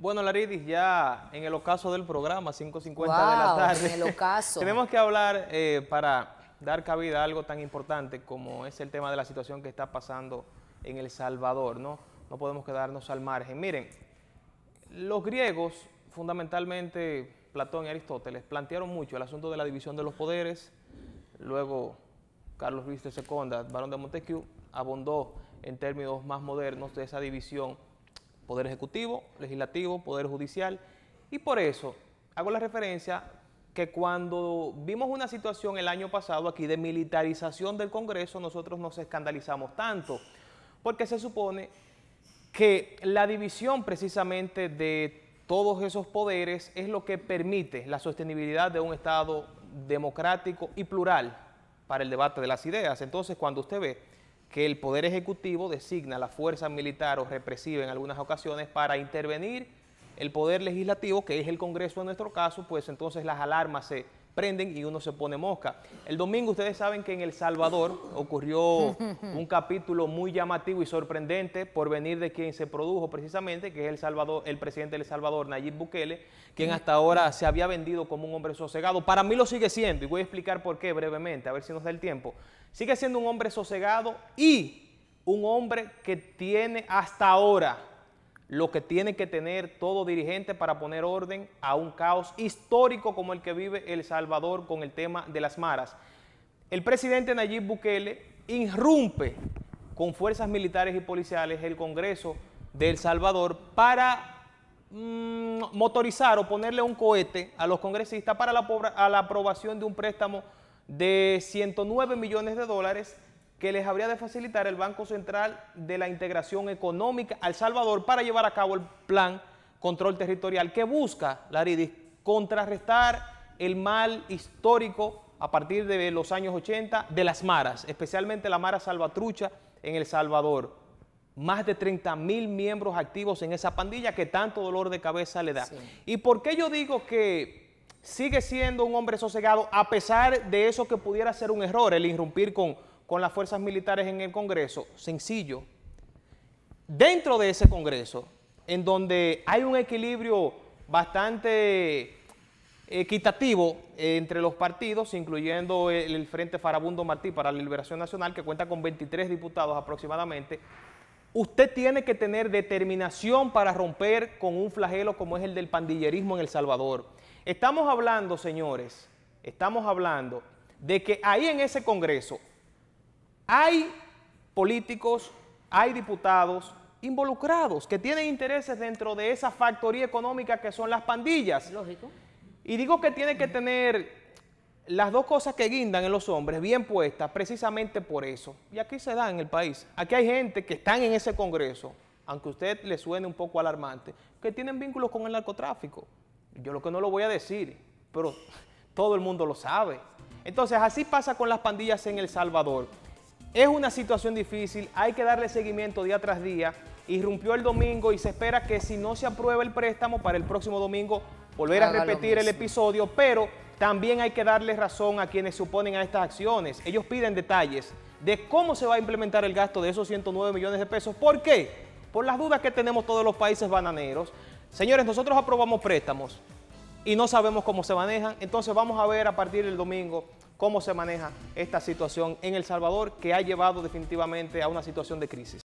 Bueno, Laridis, ya en el ocaso del programa, 5.50 de la tarde. tenemos que hablar eh, para dar cabida a algo tan importante como es el tema de la situación que está pasando en El Salvador, ¿no? No podemos quedarnos al margen. Miren, los griegos, fundamentalmente Platón y Aristóteles, plantearon mucho el asunto de la división de los poderes, luego Carlos Luis de barón de Montesquieu, abundó en términos más modernos de esa división Poder Ejecutivo, Legislativo, Poder Judicial. Y por eso hago la referencia que cuando vimos una situación el año pasado aquí de militarización del Congreso, nosotros nos escandalizamos tanto, porque se supone que la división precisamente de todos esos poderes es lo que permite la sostenibilidad de un Estado democrático y plural para el debate de las ideas. Entonces, cuando usted ve que el Poder Ejecutivo designa la fuerza militar o represiva en algunas ocasiones para intervenir el Poder Legislativo, que es el Congreso en nuestro caso, pues entonces las alarmas se y uno se pone mosca. El domingo ustedes saben que en El Salvador ocurrió un capítulo muy llamativo y sorprendente por venir de quien se produjo precisamente, que es el, Salvador, el presidente del El Salvador, Nayib Bukele, quien hasta ahora se había vendido como un hombre sosegado. Para mí lo sigue siendo y voy a explicar por qué brevemente, a ver si nos da el tiempo. Sigue siendo un hombre sosegado y un hombre que tiene hasta ahora lo que tiene que tener todo dirigente para poner orden a un caos histórico como el que vive El Salvador con el tema de las maras. El presidente Nayib Bukele irrumpe con fuerzas militares y policiales el Congreso de El Salvador para mm, motorizar o ponerle un cohete a los congresistas para la, la aprobación de un préstamo de 109 millones de dólares que les habría de facilitar el Banco Central de la Integración Económica al Salvador para llevar a cabo el plan control territorial que busca, Laridis, contrarrestar el mal histórico a partir de los años 80 de las maras, especialmente la mara salvatrucha en El Salvador. Más de 30 mil miembros activos en esa pandilla que tanto dolor de cabeza le da. ¿Y por qué yo digo que sigue siendo un hombre sosegado a pesar de eso que pudiera ser un error, el irrumpir con, con las fuerzas militares en el Congreso, sencillo, dentro de ese Congreso, en donde hay un equilibrio bastante equitativo entre los partidos, incluyendo el, Frente Farabundo Martí para la Liberación Nacional, que cuenta con 23 diputados aproximadamente, usted tiene que tener determinación para romper con un flagelo como es el del pandillerismo en El Salvador. Estamos hablando, señores, estamos hablando de que ahí en ese Congreso hay políticos, hay diputados involucrados que tienen intereses dentro de esa factoría económica que son las pandillas. Lógico. Y digo que tiene que tener las dos cosas que guindan en los hombres bien puestas precisamente por eso. Y aquí se da en el país. Aquí hay gente que están en ese Congreso, aunque a usted le suene un poco alarmante, que tienen vínculos con el narcotráfico. Yo lo que no lo voy a decir, pero todo el mundo lo sabe. Entonces así pasa con las pandillas en El Salvador. Es una situación difícil, hay que darle seguimiento día tras día. Irrumpió el domingo y se espera que si no se aprueba el préstamo para el próximo domingo volver a repetir el episodio, pero también hay que darle razón a quienes se oponen a estas acciones. Ellos piden detalles de cómo se va a implementar el gasto de esos 109 millones de pesos. ¿Por qué? Por las dudas que tenemos todos los países bananeros. Señores, nosotros aprobamos préstamos y no sabemos cómo se manejan, entonces vamos a ver a partir del domingo cómo se maneja esta situación en El Salvador que ha llevado definitivamente a una situación de crisis.